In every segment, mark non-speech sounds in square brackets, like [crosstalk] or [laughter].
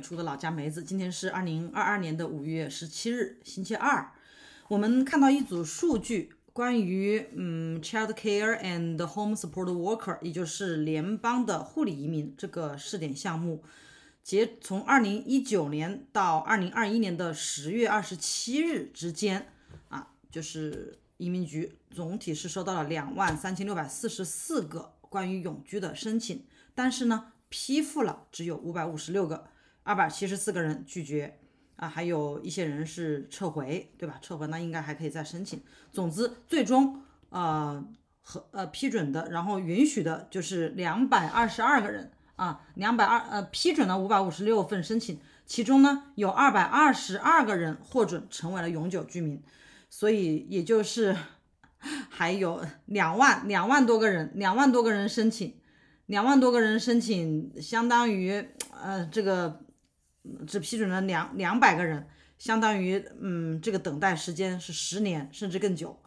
出的老家梅子，今天是二零二二年的五月十七日，星期二。我们看到一组数据，关于嗯 child care and home support worker，也就是联邦的护理移民这个试点项目，结从二零一九年到二零二一年的十月二十七日之间啊，就是移民局总体是收到了两万三千六百四十四个关于永居的申请，但是呢，批复了只有五百五十六个。二百七十四个人拒绝，啊，还有一些人是撤回，对吧？撤回那应该还可以再申请。总之，最终呃和呃批准的，然后允许的就是两百二十二个人啊，两百二呃批准了五百五十六份申请，其中呢有二百二十二个人获准成为了永久居民，所以也就是 [laughs] 还有两万两万多个人，两万多个人申请，两万多个人申请，相当于呃这个。只批准了两两百个人，相当于嗯，这个等待时间是十年甚至更久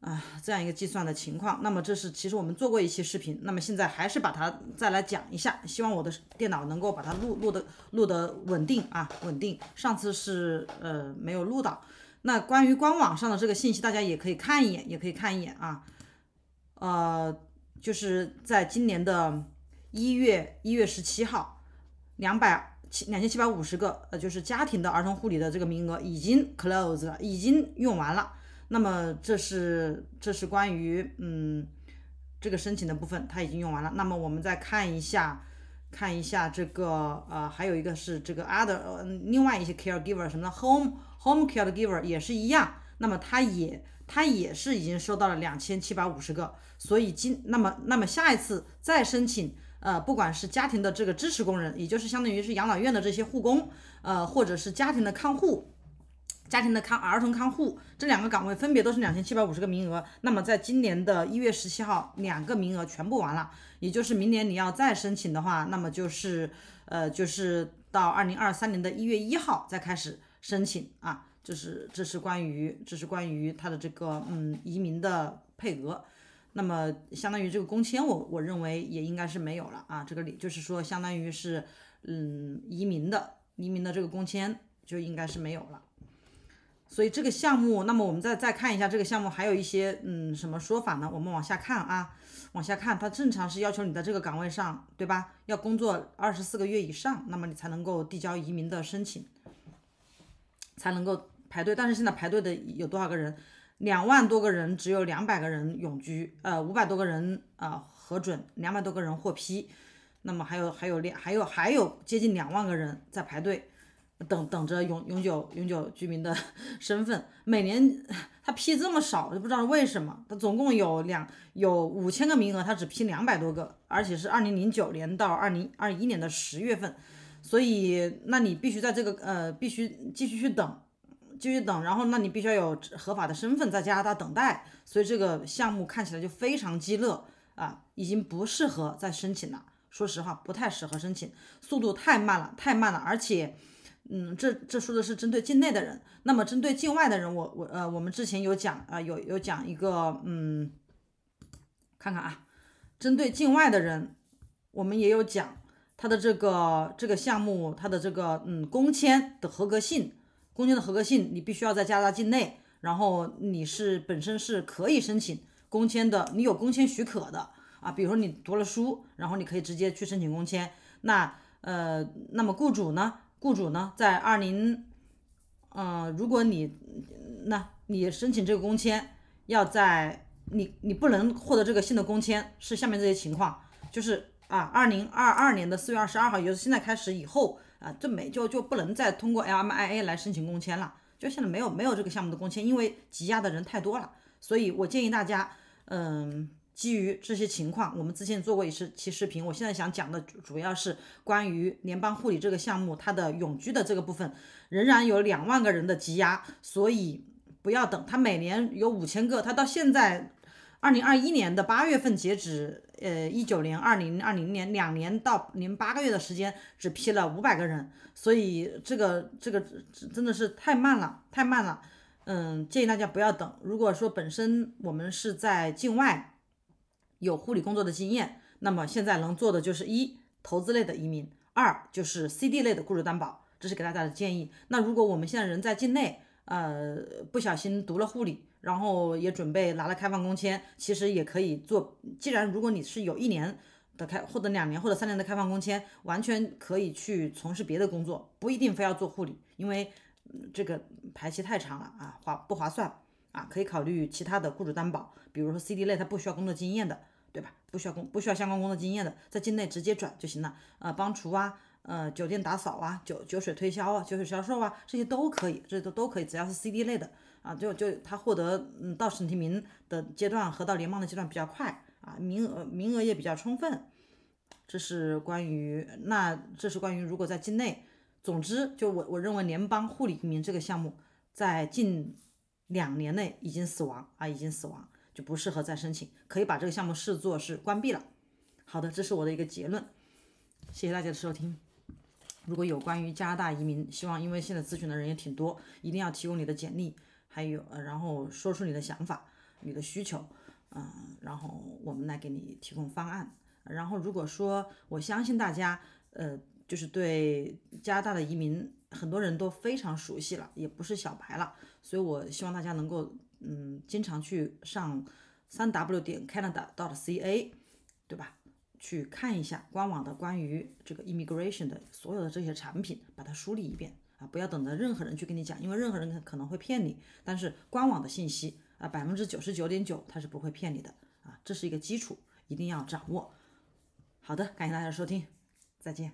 啊，这样一个计算的情况。那么这是其实我们做过一期视频，那么现在还是把它再来讲一下。希望我的电脑能够把它录录的录的稳定啊，稳定。上次是呃没有录到。那关于官网上的这个信息，大家也可以看一眼，也可以看一眼啊。呃，就是在今年的一月一月十七号，两百。七两千七百五十个，呃，就是家庭的儿童护理的这个名额已经 closed 了，已经用完了。那么这是这是关于嗯这个申请的部分，它已经用完了。那么我们再看一下看一下这个呃，还有一个是这个 other 呃、另外一些 caregiver 什么的，home home caregiver 也是一样。那么它也它也是已经收到了两千七百五十个，所以今那么那么下一次再申请。呃，不管是家庭的这个支持工人，也就是相当于是养老院的这些护工，呃，或者是家庭的看护，家庭的看儿童看护这两个岗位，分别都是两千七百五十个名额。那么，在今年的一月十七号，两个名额全部完了，也就是明年你要再申请的话，那么就是呃，就是到二零二三年的一月一号再开始申请啊。这是这是关于这是关于他的这个嗯移民的配额。那么相当于这个工签，我我认为也应该是没有了啊。这个里就是说，相当于是嗯移民的移民的这个工签就应该是没有了。所以这个项目，那么我们再再看一下这个项目还有一些嗯什么说法呢？我们往下看啊，往下看，它正常是要求你在这个岗位上对吧？要工作二十四个月以上，那么你才能够递交移民的申请，才能够排队。但是现在排队的有多少个人？两万多个人，只有两百个人永居，呃，五百多个人啊，核准两百多个人获批，那么还有还有两还有还有接近两万个人在排队，等等着永永久永久居民的 [laughs] 身份。每年他批这么少，就不知道为什么。他总共有两有五千个名额，他只批两百多个，而且是二零零九年到二零二一年的十月份，所以那你必须在这个呃必须继续去等。继续等，然后那你必须要有合法的身份在加拿大等待，所以这个项目看起来就非常鸡肋啊，已经不适合再申请了。说实话，不太适合申请，速度太慢了，太慢了。而且，嗯，这这说的是针对境内的人，那么针对境外的人，我我呃，我们之前有讲啊，有有讲一个嗯，看看啊，针对境外的人，我们也有讲他的这个这个项目，他的这个嗯，工签的合格性。工签的合格性，你必须要在加拿大境内，然后你是本身是可以申请工签的，你有工签许可的啊，比如说你读了书，然后你可以直接去申请工签。那呃，那么雇主呢？雇主呢，在二零，嗯，如果你那你申请这个工签，要在你你不能获得这个新的工签，是下面这些情况，就是。啊，二零二二年的四月二十二号，也就是现在开始以后啊，这美就就不能再通过 LMIA 来申请工签了，就现在没有没有这个项目的工签，因为积压的人太多了。所以我建议大家，嗯，基于这些情况，我们之前做过一次期视频，我现在想讲的主要是关于联邦护理这个项目，它的永居的这个部分仍然有两万个人的积压，所以不要等，它每年有五千个，它到现在。二零二一年的八月份截止，呃，一九年、二零二零年两年到零八个月的时间，只批了五百个人，所以这个这个真的是太慢了，太慢了。嗯，建议大家不要等。如果说本身我们是在境外有护理工作的经验，那么现在能做的就是一投资类的移民，二就是 C D 类的雇主担保，这是给大家的建议。那如果我们现在人在境内，呃，不小心读了护理，然后也准备拿了开放工签，其实也可以做。既然如果你是有一年的开，或者两年或者三年的开放工签，完全可以去从事别的工作，不一定非要做护理，因为这个排期太长了啊，划不划算啊？可以考虑其他的雇主担保，比如说 CD 类，它不需要工作经验的，对吧？不需要工，不需要相关工作经验的，在境内直接转就行了啊，帮厨啊。呃，酒店打扫啊，酒酒水推销啊，酒水销售啊，这些都可以，这都都可以，只要是 CD 类的啊，就就他获得嗯到省提名的阶段和到联邦的阶段比较快啊，名额名额也比较充分。这是关于那这是关于如果在境内，总之就我我认为联邦护理移民这个项目在近两年内已经死亡啊，已经死亡就不适合再申请，可以把这个项目视作是关闭了。好的，这是我的一个结论，谢谢大家的收听。如果有关于加拿大移民，希望因为现在咨询的人也挺多，一定要提供你的简历，还有呃，然后说出你的想法、你的需求，嗯，然后我们来给你提供方案。然后如果说我相信大家，呃，就是对加拿大的移民很多人都非常熟悉了，也不是小白了，所以我希望大家能够嗯，经常去上三 w 点 c a n a .dot.ca，对吧？去看一下官网的关于这个 immigration 的所有的这些产品，把它梳理一遍啊！不要等着任何人去跟你讲，因为任何人可能会骗你，但是官网的信息啊，百分之九十九点九他是不会骗你的啊！这是一个基础，一定要掌握。好的，感谢大家收听，再见。